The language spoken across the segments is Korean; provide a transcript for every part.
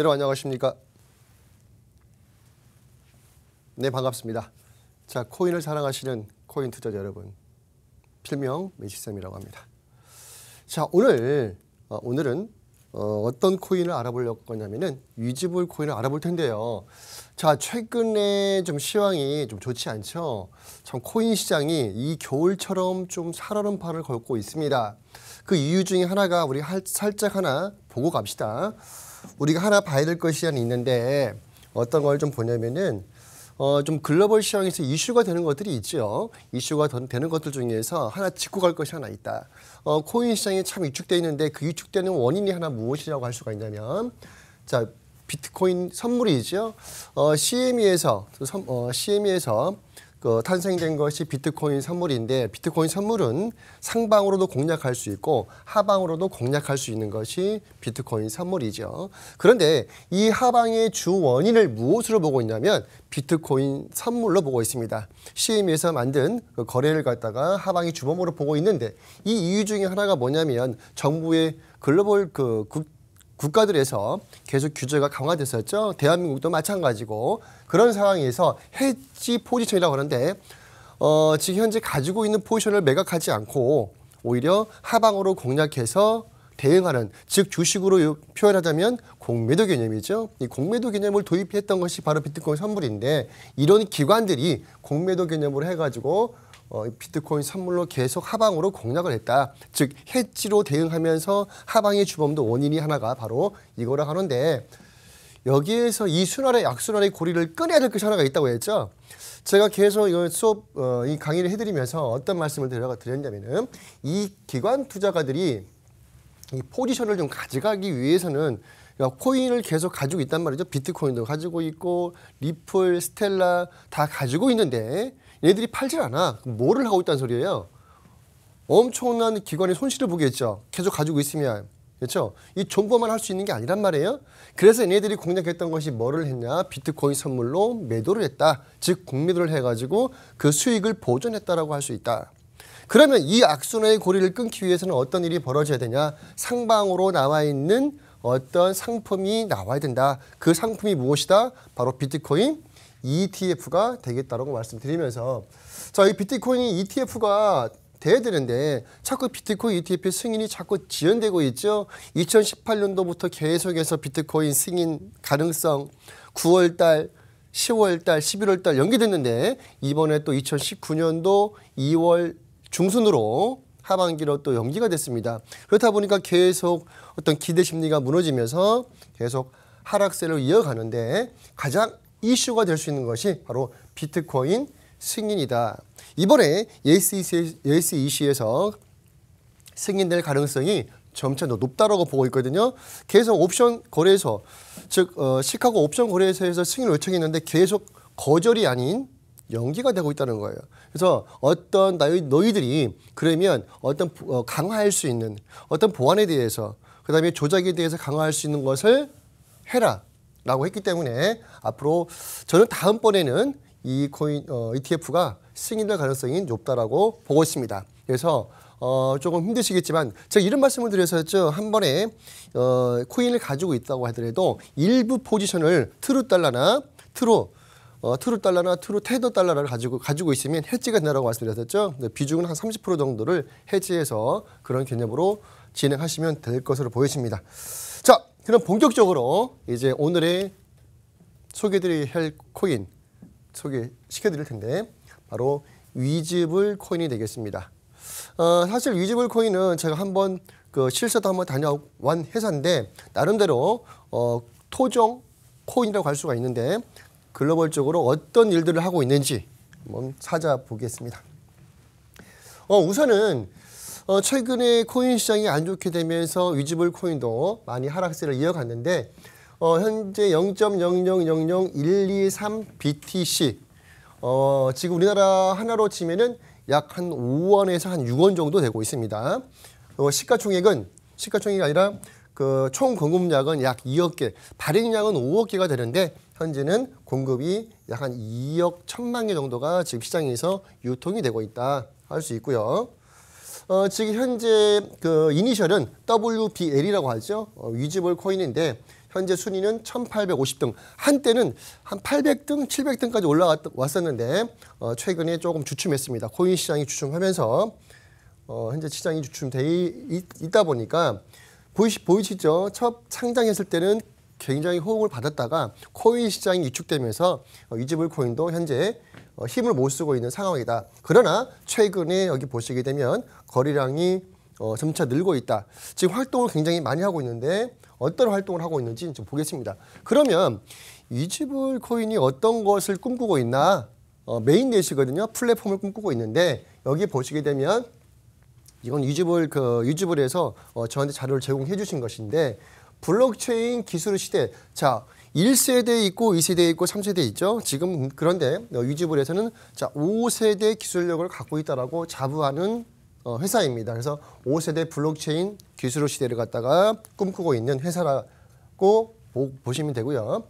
여러분 안녕하십니까? 네 반갑습니다. 자 코인을 사랑하시는 코인 투자자 여러분, 필명 매직쌤이라고 합니다. 자 오늘 어, 오늘은 어, 어떤 코인을 알아보려고 냐면은 위즈볼 코인을 알아볼 텐데요. 자, 최근에 좀 시황이 좀 좋지 않죠? 참 코인 시장이 이 겨울처럼 좀 살얼음판을 걸고 있습니다. 그 이유 중에 하나가 우리 할, 살짝 하나 보고 갑시다. 우리가 하나 봐야 될 것이 하나 있는데 어떤 걸 좀 보냐면은 어, 좀 글로벌 시장에서 이슈가 되는 것들이 있죠. 이슈가 되는 것들 중에서 하나 짚고 갈 것이 하나 있다. 어, 코인 시장이 참 위축되어 있는데 그 위축되는 원인이 하나 무엇이라고 할 수가 있냐면, 자, 비트코인 선물이죠. 어, CME에서, 선, 어, CME에서 그 탄생된 것이 비트코인 선물인데 비트코인 선물은 상방으로도 공략할 수 있고 하방으로도 공략할 수 있는 것이 비트코인 선물이죠. 그런데 이 하방의 주 원인을 무엇으로 보고 있냐면 비트코인 선물로 보고 있습니다. CM에서 만든 그 거래를 갖다가 하방의 주범으로 보고 있는데 이 이유 중에 하나가 뭐냐면 정부의 글로벌 그 국가들에서 계속 규제가 강화됐었죠. 대한민국도 마찬가지고 그런 상황에서 헤지 포지션이라고 하는데 어, 지금 현재 가지고 있는 포지션을 매각하지 않고 오히려 하방으로 공략해서 대응하는 즉 주식으로 표현하자면 공매도 개념이죠. 이 공매도 개념을 도입했던 것이 바로 비트코인 선물인데 이런 기관들이 공매도 개념으로 해가지고 어, 비트코인 선물로 계속 하방으로 공략을 했다. 즉해치로 대응하면서 하방의 주범도 원인이 하나가 바로 이거라 하는데 여기에서 이 순환의 약순환의 고리를 끊어야 될 것이 하나가 있다고 했죠. 제가 계속 이 수업 어, 이 강의를 해드리면서 어떤 말씀을 드렸냐면은 이 기관 투자가들이 이 포지션을 좀 가져가기 위해서는 그러니까 코인을 계속 가지고 있단 말이죠. 비트코인도 가지고 있고 리플, 스텔라 다 가지고 있는데 얘들이 팔질 않아. 뭐를 하고 있다는 소리예요? 엄청난 기관의 손실을 보겠죠. 계속 가지고 있으면. 그렇죠? 이 정보만 할 수 있는 게 아니란 말이에요. 그래서 얘네들이 공략했던 것이 뭐를 했냐? 비트코인 선물로 매도를 했다. 즉 공매도를 해가지고 그 수익을 보존했다라고 할 수 있다. 그러면 이 악순환의 고리를 끊기 위해서는 어떤 일이 벌어져야 되냐? 상방으로 나와 있는 어떤 상품이 나와야 된다. 그 상품이 무엇이다? 바로 비트코인 ETF가 되겠다라고 말씀드리면서 자, 이 비트코인이 ETF가 돼야 되는데 자꾸 비트코인 ETF 승인이 자꾸 지연되고 있죠. 2018년도부터 계속해서 비트코인 승인 가능성 9월 달 10월 달, 11월 달 연기됐는데 이번에 또 2019년도 2월 중순으로 하반기로 또 연기가 됐습니다. 그렇다 보니까 계속 어떤 기대 심리가 무너지면서 계속 하락세를 이어가는데 가장 이슈가 될 수 있는 것이 바로 비트코인 승인이다. 이번에 예스이시에서 e 승인될 가능성이 점차 더 높다라고 보고 있거든요. 계속 옵션 거래소, 즉 어, 시카고 옵션 거래소에서 승인을 요청했는데 계속 거절이 아닌 연기가 되고 있다는 거예요. 그래서 어떤 나의 너희들이 그러면 어떤 어, 강화할 수 있는 어떤 보안에 대해서 그다음에 조작에 대해서 강화할 수 있는 것을 해라. 라고 했기 때문에 앞으로 저는 다음번에는 이 코인 어, ETF가 승인될 가능성이 높다라고 보고 있습니다. 그래서 어, 조금 힘드시겠지만 제가 이런 말씀을 드렸었죠. 한 번에 어, 코인을 가지고 있다고 하더라도 일부 포지션을 트루 달러나 트루 어, 트루 달러나 트루 테더 달러를 가지고 가지고 있으면 해지가 된다고 말씀드렸었죠. 비중은 한 30% 정도를 해지해서 그런 개념으로 진행하시면 될 것으로 보여집니다. 자, 그럼 본격적으로 이제 오늘의 소개드릴 할 코인 소개시켜드릴 텐데 바로 위즈블 코인이 되겠습니다. 어, 사실 위즈블 코인은 제가 한번 그 실사도 한번 다녀온 회사인데 나름대로 어, 토종 코인이라고 할 수가 있는데 글로벌적으로 어떤 일들을 하고 있는지 한번 찾아보겠습니다. 어, 우선은 어, 최근에 코인 시장이 안 좋게 되면서 위즈볼 코인도 많이 하락세를 이어갔는데 어, 현재 0.0000123 BTC 어, 지금 우리나라 하나로 치면은 약 한 5원에서 한 6원 정도 되고 있습니다. 어, 시가총액은 시가총액이 아니라 그 총 공급량은 약 2억 개, 발행량은 5억 개가 되는데 현재는 공급이 약 한 2억 천만 개 정도가 지금 시장에서 유통이 되고 있다 할 수 있고요. 어, 지금 현재 그 이니셜은 WBL이라고 하죠. 어, 위즈볼 코인인데 현재 순위는 1850등. 한때는 한 800등, 700등까지 올라왔었는데 어, 최근에 조금 주춤했습니다. 코인 시장이 주춤하면서 어, 현재 시장이 주춤돼 있다 보니까 보이시, 보이시죠? 첫 창장했을 때는 굉장히 호응을 받았다가 코인 시장이 위축되면서 어, 위즈볼 코인도 현재 어, 힘을 못 쓰고 있는 상황이다. 그러나 최근에 여기 보시게 되면 거래량이 어, 점차 늘고 있다. 지금 활동을 굉장히 많이 하고 있는데 어떤 활동을 하고 있는지 좀 보겠습니다. 그러면 이지블 코인이 어떤 것을 꿈꾸고 있나? 어, 메인 넷이거든요. 플랫폼을 꿈꾸고 있는데 여기 보시게 되면 이건 유즈블 그 유즈블에서 어, 저한테 자료를 제공해 주신 것인데 블록체인 기술 시대 자 1세대 있고 2세대 있고 3세대 있죠. 지금 그런데 어, 유지볼에서는 자 5세대 기술력을 갖고 있다라고 자부하는 어, 회사입니다. 그래서 5세대 블록체인 기술 시대를 갖다가 꿈꾸고 있는 회사라고 보, 시면 되고요.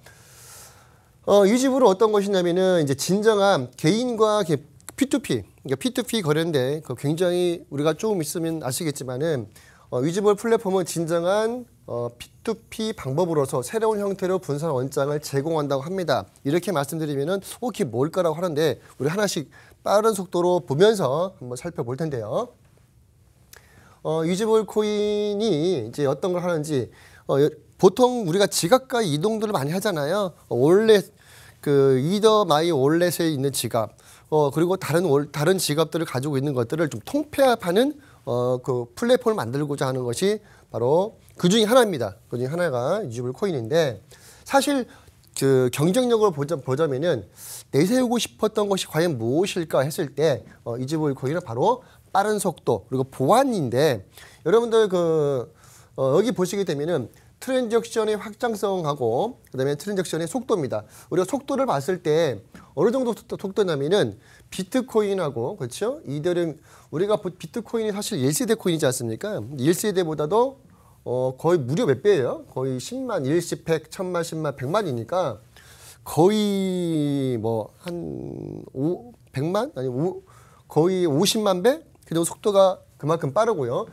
어, 유지부 어떤 것이냐면은 이제 진정한 개인과 P2P, 그러니까 P2P 거래인데 그 굉장히 우리가 조금 있으면 아시겠지만은 어, 위즈볼 플랫폼은 진정한 어, P2P 방법으로서 새로운 형태로 분산 원장을 제공한다고 합니다. 이렇게 말씀드리면은 혹시 어, 뭘까라고 하는데 우리 하나씩 빠른 속도로 보면서 한번 살펴볼 텐데요. 어, 위즈볼 코인이 이제 어떤 걸 하는지 어, 보통 우리가 지갑과 이동들을 많이 하잖아요. 원래 그 이더 마이 올렛에 있는 지갑 어 그리고 다른 월, 다른 지갑들을 가지고 있는 것들을 좀 통폐합하는 어, 그 플랫폼을 만들고자 하는 것이 바로 그 중에 하나입니다. 그 중에 하나가 유즈블 코인인데 사실 그 경쟁력을 보자, 보자면은 내세우고 싶었던 것이 과연 무엇일까 했을 때 어, 이즈블 코인은 바로 빠른 속도 그리고 보안인데 여러분들 그 어, 여기 보시게 되면은 트랜잭션의 확장성하고 그다음에 트랜잭션의 속도입니다. 우리가 속도를 봤을 때 어느 정도 속도, 냐면은 비트코인하고 그렇죠? 이더리 우리가 비트코인이 사실 1세대 코인이지 않습니까? 1세대보다도 어, 거의 무려 몇 배예요? 거의 10만, 1십 100, 1000만, 10만, 100만이니까 거의 뭐한 100만 아니 5 거의 50만 배? 그래도 속도가 그만큼 빠르고요.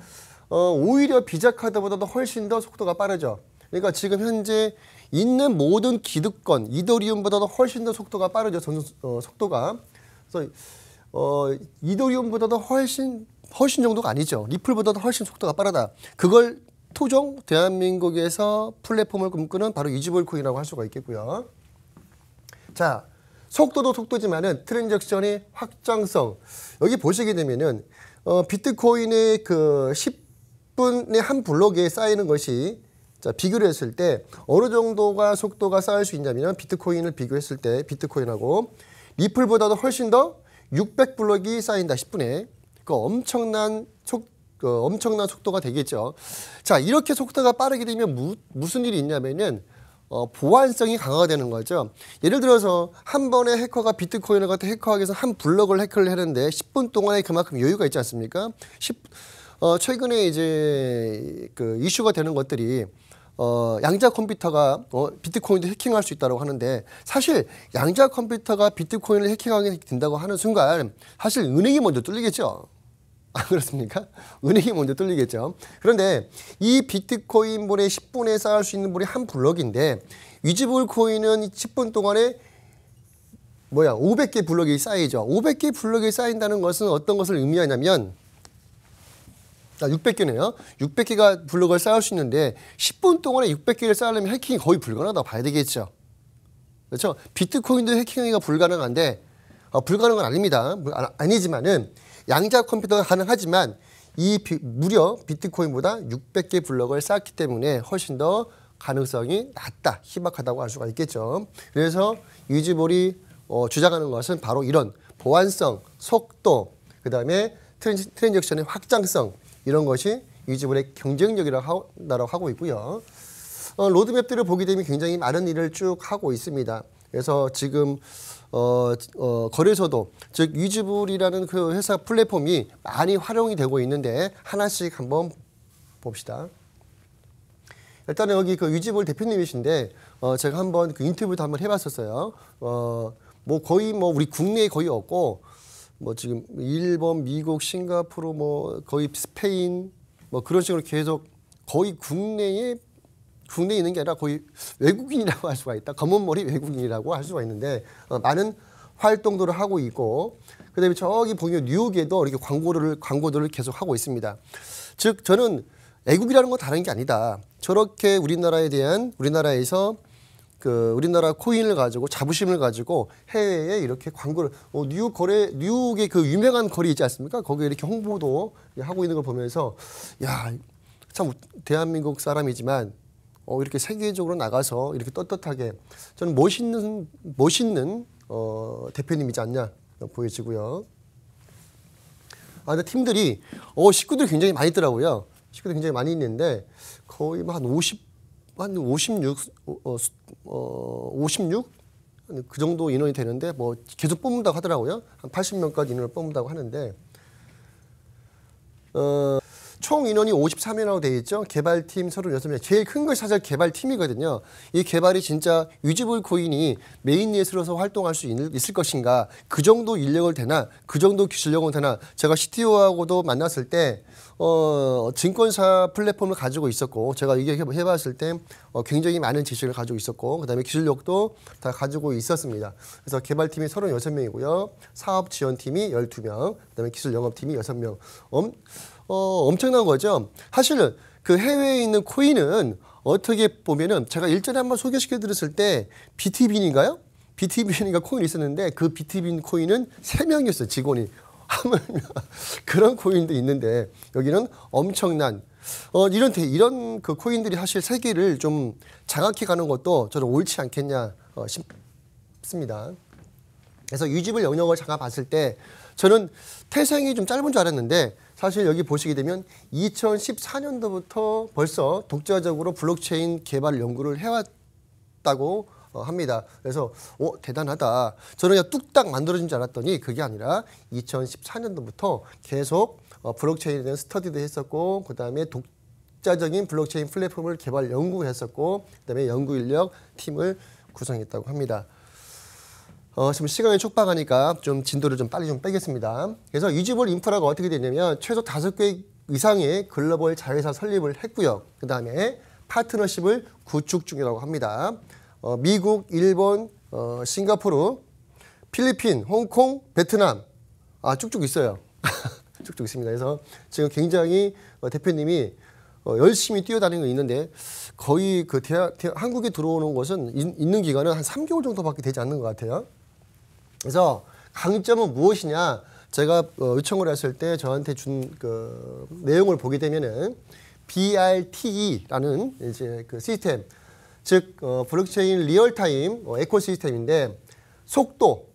어, 오히려 비자카드보다도 훨씬 더 속도가 빠르죠. 그러니까 지금 현재 있는 모든 기득권 이더리움보다도 훨씬 더 속도가 빠르죠. 전, 어, 속도가. 그래서 어, 이더리움보다도 훨씬 훨씬 정도가 아니죠. 리플보다도 훨씬 속도가 빠르다. 그걸 토종 대한민국에서 플랫폼을 꿈꾸는 바로 이지볼코인이라고 할 수가 있겠고요. 자, 속도도 속도지만은 트랜잭션의 확장성. 여기 보시게 되면은 어, 비트코인의 그10 10분의 한 블록에 쌓이는 것이 자, 비교를 했을 때 어느 정도가 속도가 쌓일 수 있냐면 비트코인을 비교했을 때 비트코인하고 리플보다도 훨씬 더 600블록이 쌓인다 10분에 그 엄청난 속그 엄청난 속도가 되겠죠. 자 이렇게 속도가 빠르게 되면 무, 무슨 일이 있냐면은 어, 보안성이 강화가 되는 거죠. 예를 들어서 한 번에 해커가 비트코인을 갖다 해커하기 위해서 한블록을 해커를 하는데 10분 동안에 그만큼 여유가 있지 않습니까? 10, 어, 최근에 이제 그 이슈가 되는 것들이 어, 양자 컴퓨터가 어, 비트코인도 해킹할 수 있다고 하는데 사실 양자 컴퓨터가 비트코인을 해킹하게 된다고 하는 순간 사실 은행이 먼저 뚫리겠죠. 아, 그렇습니까? 은행이 먼저 뚫리겠죠. 그런데 이 비트코인 물의 10분에 쌓을 수 있는 물이한 블럭인데 위즈볼 코인은 10분 동안에 뭐야 500개 블럭이 쌓이죠. 500개 블럭이 쌓인다는 것은 어떤 것을 의미하냐면 아, 600개네요. 600개가 블록을 쌓을 수 있는데 10분 동안에 600개를 쌓으려면 해킹이 거의 불가능하다고 봐야 되겠죠. 그렇죠? 비트코인도 해킹하기가 불가능한데 어, 불가능은 아닙니다. 뭐, 아, 아니지만은 양자 컴퓨터는 가능하지만 이 비, 무려 비트코인보다 600개 블록을 쌓았기 때문에 훨씬 더 가능성이 낮다, 희박하다고 할 수가 있겠죠. 그래서 유지볼이 어, 주장하는 것은 바로 이런 보안성, 속도, 그 다음에 트랜잭션의 확장성 이런 것이 이 지분의 경쟁력이라고 하고 있고요. 어, 로드맵들을 보게 되면 굉장히 많은 일을 쭉 하고 있습니다. 그래서 지금 어, 어, 거래소도 즉 위즈불이라는 그 회사 플랫폼이 많이 활용이 되고 있는데 하나씩 한번 봅시다. 일단 여기 그 위즈불 대표님이신데 어, 제가 한번 그 인터뷰도 한번 해봤었어요. 어, 뭐 거의 뭐 우리 국내에 거의 없고 뭐 지금 일본, 미국, 싱가포르 뭐 거의 스페인 뭐 그런 식으로 계속 거의 국내에 국내에 있는 게 아니라 거의 외국인이라고 할 수가 있다. 검은 머리 외국인이라고 할 수가 있는데 어, 많은 활동들을 하고 있고 그다음에 저기 보면 뉴욕에도 이렇게 광고를 광고들을 계속 하고 있습니다. 즉 저는 애국이라는 건 다른 게 아니다. 저렇게 우리나라에 대한 우리나라에서 그 우리나라 코인을 가지고 자부심을 가지고 해외에 이렇게 광고를 어, 뉴욕 거래 뉴욕의 그 유명한 거리 있지 않습니까? 거기에 이렇게 홍보도 하고 있는 걸 보면서 야 참 대한민국 사람이지만 어, 이렇게 세계적으로 나가서 이렇게 떳떳하게 저는 멋있는 멋있는 어, 대표님이지 않냐 보여지고요. 아, 근데 팀들이 어, 식구들 굉장히 많이 있더라고요. 식구들 굉장히 많이 있는데 거의 뭐 한한 56, 어, 어, 56? 어, 그 정도 인원이 되는데 뭐 계속 뽑는다고 하더라고요. 한 80명까지 인원을 뽑는다고 하는데 어, 총 인원이 53명이라고 되어 있죠. 개발팀 36명. 제일 큰 걸 찾을 개발팀이거든요. 이 개발이 진짜 유지볼 코인이 메인 예스로서 활동할 수 있, 을 것인가? 그 정도 인력을 되나? 그 정도 기술력을 되나? 제가 CTO하고도 만났을 때 어, 증권사 플랫폼을 가지고 있었고 제가 이게 해봤을 때 어, 굉장히 많은 지식을 가지고 있었고 그다음에 기술력도 다 가지고 있었습니다. 그래서 개발팀이 36명이고요. 사업 지원팀이 12명, 그다음에 기술 영업팀이 6명. 음, 어, 엄청난 거죠. 사실그 해외에 있는 코인은 어떻게 보면은 제가 일전에 한번 소개시켜 드렸을 때 BTB인가요? BTB인가 코인이 있었는데 그 BTB 코인은 세명이었어요 직원이. 그런 코인도 있는데 여기는 엄청난 어, 이런 이런 그 코인들이 사실 세계를 좀 장악해 가는 것도 저는 옳지 않겠냐 어, 싶습니다. 그래서 유집을 영역을 잠깐 봤을 때 저는 태생이 좀 짧은 줄 알았는데 사실 여기 보시게 되면 2014년도부터 벌써 독자적으로 블록체인 개발 연구를 해왔다고 어, 합니다. 그래서 오 어, 대단하다. 저는 그냥 뚝딱 만들어진 줄 알았더니 그게 아니라 2014년도부터 계속 어, 블록체인에 대한 스터디도 했었고 그다음에 독자적인 블록체인 플랫폼을 개발 연구했었고 그다음에 연구 인력 팀을 구성했다고 합니다. 어, 지금 시간이 촉박하니까 좀 진도를 좀 빨리 좀 빼겠습니다. 그래서 유지볼 인프라가 어떻게 되냐면 최소 다섯 개 이상의 글로벌 자회사 설립을 했고요. 그 다음에 파트너십을 구축 중이라고 합니다. 어, 미국, 일본, 어, 싱가포르, 필리핀, 홍콩, 베트남 아 쭉쭉 있어요. 쭉쭉 있습니다. 그래서 지금 굉장히 어, 대표님이 어, 열심히 뛰어다니는 게 있는데 거의 그 대하, 대, 한국에 들어오는 것은 인, 있는 기간은 한 3개월 정도밖에 되지 않는 것 같아요. 그래서 강점은 무엇이냐? 제가 어, 요청을 했을 때 저한테 준 그 내용을 보게 되면은 BRTE라는 이제 그 시스템, 즉 어, 블록체인 리얼타임 어, 에코시스템인데 속도,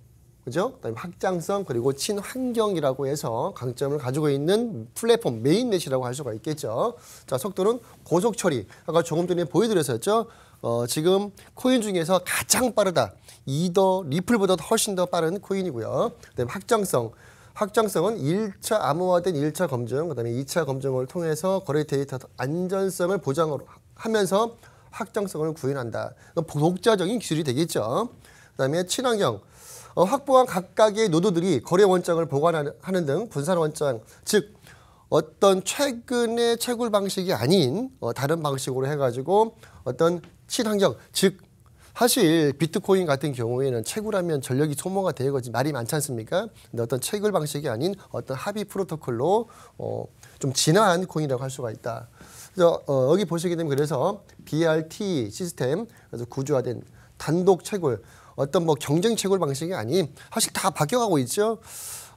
그죠? 그다음에 확장성 그리고 친환경이라고 해서 강점을 가지고 있는 플랫폼 메인넷이라고 할 수가 있겠죠. 자, 속도는 고속 처리. 아까 조금 전에 보여드렸었죠. 어, 지금 코인 중에서 가장 빠르다. 이더 리플보다 훨씬 더 빠른 코인이고요. 그다음에 확장성. 확장성은 1차 암호화된 1차 검증, 그다음에 2차 검증을 통해서 거래 데이터 안전성을 보장하면서 으로 확장성을 구현한다. 독자적인 기술이 되겠죠. 그다음에 친환경. 어, 확보한 각각의 노드들이 거래 원장을 보관하는 등 분산 원장, 즉 어떤 최근의 채굴 방식이 아닌 어, 다른 방식으로 해가지고 어떤 친환경 즉 사실 비트코인 같은 경우에는 채굴하면 전력이 소모가 되거지 말이 많지 않습니까? 근데 어떤 채굴 방식이 아닌 어떤 합의 프로토콜로 어, 좀 진화한 코인이라고 할 수가 있다. 그래서 어, 여기 보시게 되면 그래서 BRT 시스템 그래서 구조화된 단독 채굴 어떤 뭐 경쟁 채굴 방식이 아닌 사실 다 바뀌어가고 있죠.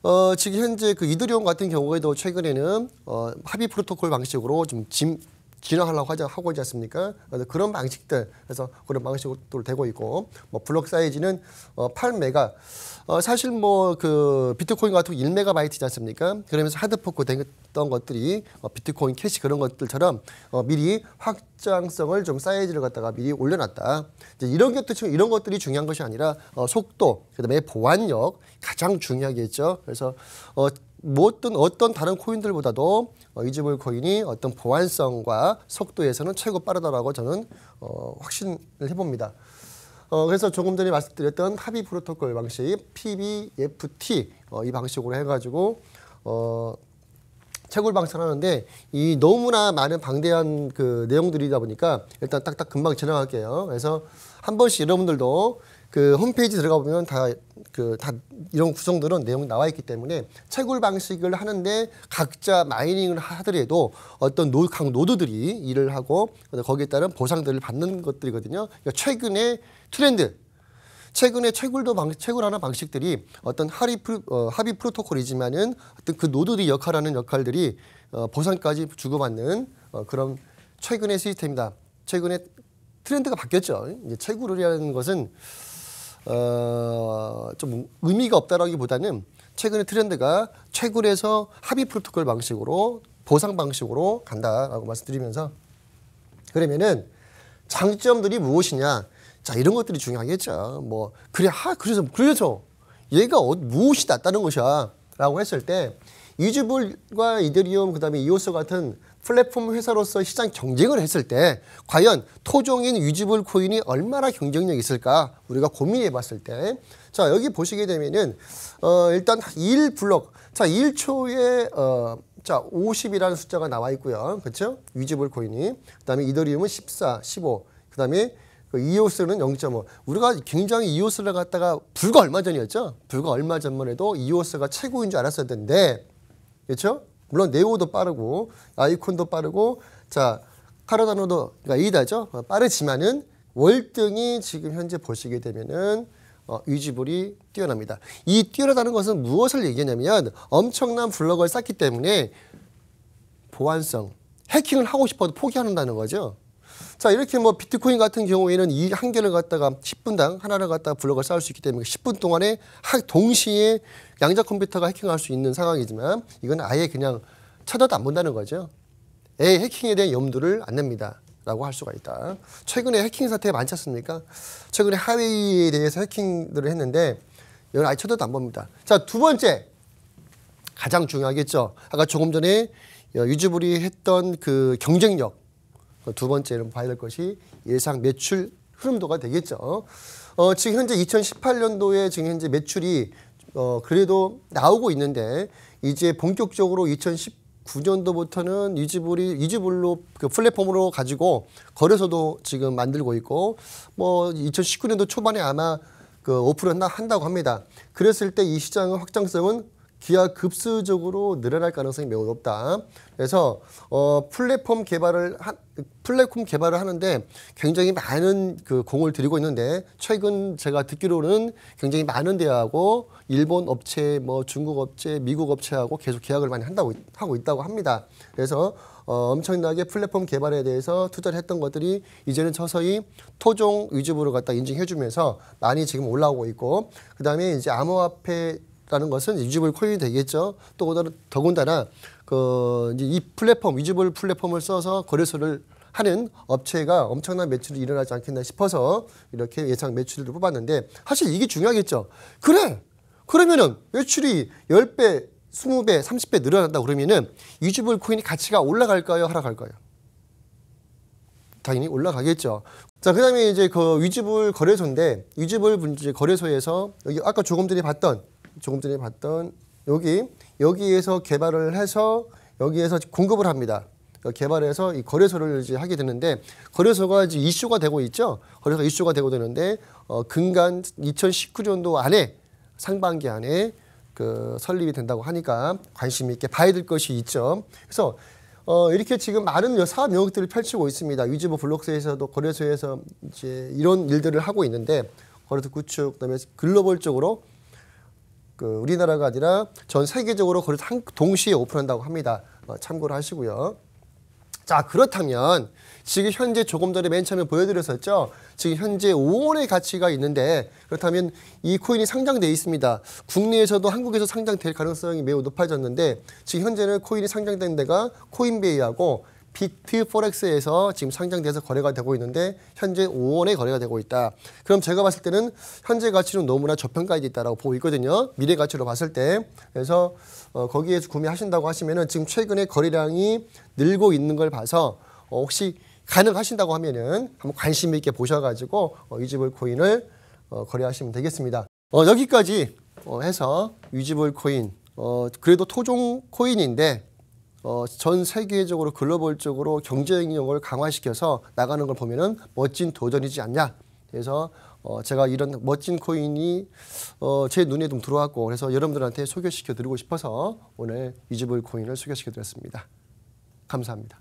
어, 지금 현재 그 이더리움 같은 경우에도 최근에는 어, 합의 프로토콜 방식으로 좀 짐, 진화하려고 하자, 하고 있지 않습니까? 그런 래서그 방식들, 그래서 그런 방식으로 되고 있고, 뭐 블록 사이즈는 어, 8메가, 어, 사실 뭐 그 비트코인 같은 거 1메가바이트지 않습니까? 그러면서 하드포크 됐던 것들이 어, 비트코인 캐시 그런 것들처럼 어, 미리 확장성을 좀 사이즈를 갖다가 미리 올려놨다. 이제 이런 것들, 지 이런 것들이 중요한 것이 아니라 어, 속도, 그 다음에 보안력 가장 중요하겠죠. 그래서 어, 모든 어떤 다른 코인들보다도 어, 이즈몰 코인이 어떤 보안성과 속도에서는 최고 빠르다라고 저는 어, 확신을 해봅니다. 어, 그래서 조금 전에 말씀드렸던 합의 프로토콜 방식 PBFT 어, 이 방식으로 해가지고 어, 채굴 방산하는데 이 너무나 많은 방대한 그 내용들이다 보니까 일단 딱딱 금방 지나갈게요. 그래서 한 번씩 여러분들도 그 홈페이지 들어가 보면 다 그다 그, 이런 구성들은 내용이 나와 있기 때문에 채굴 방식을 하는데 각자 마이닝을 하더라도 어떤 노, 각 노드들이 일을 하고 거기에 따른 보상들을 받는 것들이거든요. 그러니까 최근의 트렌드 최근에 채굴도 방, 채굴하는 방식들이 어떤 하리 프 어, 합의 프로토콜이지만은 어떤 그 노드의 역할하는 역할들이 어, 보상까지 주고받는 어, 그런 최근의 시스템이다. 최근에 트렌드가 바뀌었죠. 이제 채굴이하는 것은 어, 좀 의미가 없다라기보다는 최근의 트렌드가 최근에서 합의 프로토콜 방식으로 보상 방식으로 간다라고 말씀드리면서 그러면은 장점들이 무엇이냐? 자 이런 것들이 중요하겠죠. 뭐 그래 하 아, 그래서 그래서 얘가 어, 무엇이 낫다는 것이야라고 했을 때이즈불과 이더리움 그다음에 이오스 같은 플랫폼 회사로서 시장 경쟁을 했을 때 과연 토종인 유지블 코인이 얼마나 경쟁력이 있을까 우리가 고민해 봤을 때 자 여기 보시게 되면은 어 일단 1 블럭 자 1초에 어 자, 50이라는 숫자가 나와 있고요. 그렇죠? 위즈볼 코인이. 그다음에 이더리움은 14, 15. 그다음에 그 이오스는 0.5. 우리가 굉장히 이오스를 갖다가 불과 얼마 전이었죠? 불과 얼마 전만 해도 이오스가 최고인 줄 알았었는데. 그렇죠? 물론 네오도 빠르고 아이콘도 빠르고 자 카르다노도 그러니까 이다죠 어, 빠르지만은 월등히 지금 현재 보시게 되면은 어, 유지불이 뛰어납니다. 이 뛰어나다는 것은 무엇을 얘기하냐면 엄청난 블럭을 쌓기 때문에 보안성, 해킹을 하고 싶어도 포기한다는 거죠. 자, 이렇게 뭐 비트코인 같은 경우에는 이 한 개를 갖다가 10분당 하나를 갖다가 블록을 쌓을 수 있기 때문에 10분 동안에 동시에 양자 컴퓨터가 해킹할 수 있는 상황이지만 이건 아예 그냥 쳐다도 안 본다는 거죠. 애 해킹에 대한 염두를 안 냅니다. 라고 할 수가 있다. 최근에 해킹 사태 많지 않습니까? 최근에 하웨이에 대해서 해킹들을 했는데 이건 아예 쳐다도 안 봅니다. 자, 두 번째. 가장 중요하겠죠. 아까 조금 전에 어, 유지불이 했던 그 경쟁력. 그 두 번째는 봐야 될 것이 예상 매출 흐름도가 되겠죠. 어, 지금 현재 2018년도에 지금 현재 매출이 어, 그래도 나오고 있는데 이제 본격적으로 2019년도부터는 이지불이 이지불로 그 플랫폼으로 가지고 거래소도 지금 만들고 있고 뭐 2019년도 초반에 아마 그 오픈을 한다고 합니다. 그랬을 때 이 시장의 확장성은 기하급수적으로 늘어날 가능성이 매우 높다. 그래서 어, 플랫폼 개발을 한, 그 플랫폼 개발을 하는데 굉장히 많은 그 공을 들이고 있는데 최근 제가 듣기로는 굉장히 많은 대하고 일본 업체, 뭐 중국 업체, 미국 업체하고 계속 계약을 많이 한다고 하고 있다고 합니다. 그래서 어, 엄청나게 플랫폼 개발에 대해서 투자를 했던 것들이 이제는 서서히 토종 위주부로 갖다 인증해주면서 많이 지금 올라오고 있고 그 다음에 이제 암호화폐 라는 것은 유지불 코인이 되겠죠. 또 더군다나 그 이제 이 플랫폼 위즈볼 플랫폼을 써서 거래소를 하는 업체가 엄청난 매출이 일어나지 않겠나 싶어서 이렇게 예상 매출을 뽑았는데 사실 이게 중요하겠죠. 그래. 그러면은 매출이 10배, 20배, 30배 늘어난다 그러면은 위즈볼 코인이 가치가 올라갈까요? 하락할까요? 당연히 올라가겠죠. 자, 그 다음에 이제 그 위즈볼 거래소인데 위즈볼 거래소에서 여기 아까 조금 전에 봤던 조금 전에 봤던 여기 여기에서 개발을 해서 여기에서 공급을 합니다. 그 개발해서 이 거래소를 이제 하게 되는데 거래소가 이제 이슈가 되고 있죠. 거래소 가 이슈가 되고 되는데 어, 근간 2019년도 안에 상반기 안에 그 설립이 된다고 하니까 관심 있게 봐야 될 것이 있죠. 그래서 어, 이렇게 지금 많은 사업 영역들을 펼치고 있습니다. 위즈보 블록스에서도 거래소에서 이제 이런 일들을 하고 있는데 거래소 구축 그다음에 글로벌적으로 그 우리나라가 아니라 전 세계적으로 거를 동시에 오픈한다고 합니다. 어, 참고를 하시고요. 자 그렇다면 지금 현재 조금 전에 맨 처음에 보여드렸었죠. 지금 현재 5원의 가치가 있는데 그렇다면 이 코인이 상장돼 있습니다. 국내에서도 한국에서 상장될 가능성이 매우 높아졌는데 지금 현재는 코인이 상장된 데가 코인베이하고 비트 포렉스에서 지금 상장돼서 거래가 되고 있는데 현재 5원에 거래가 되고 있다. 그럼 제가 봤을 때는 현재 가치는 너무나 저평가에 있다라고 보고 있거든요. 미래 가치로 봤을 때. 그래서 어, 거기에서 구매하신다고 하시면은 지금 최근에 거래량이 늘고 있는 걸 봐서 어, 혹시 가능하신다고 하면은 한번 관심 있게 보셔가지고 어, 유지볼 코인을 어, 거래하시면 되겠습니다. 어, 여기까지 어, 해서 유지볼 코인 어, 그래도 토종 코인인데 어, 전 세계적으로 글로벌적으로 경제영역을 강화시켜서 나가는 걸 보면은 멋진 도전이지 않냐. 그래서 어, 제가 이런 멋진 코인이 어, 제 눈에 좀 들어왔고 그래서 여러분들한테 소개시켜 드리고 싶어서 오늘 이즈블 코인을 소개시켜 드렸습니다. 감사합니다.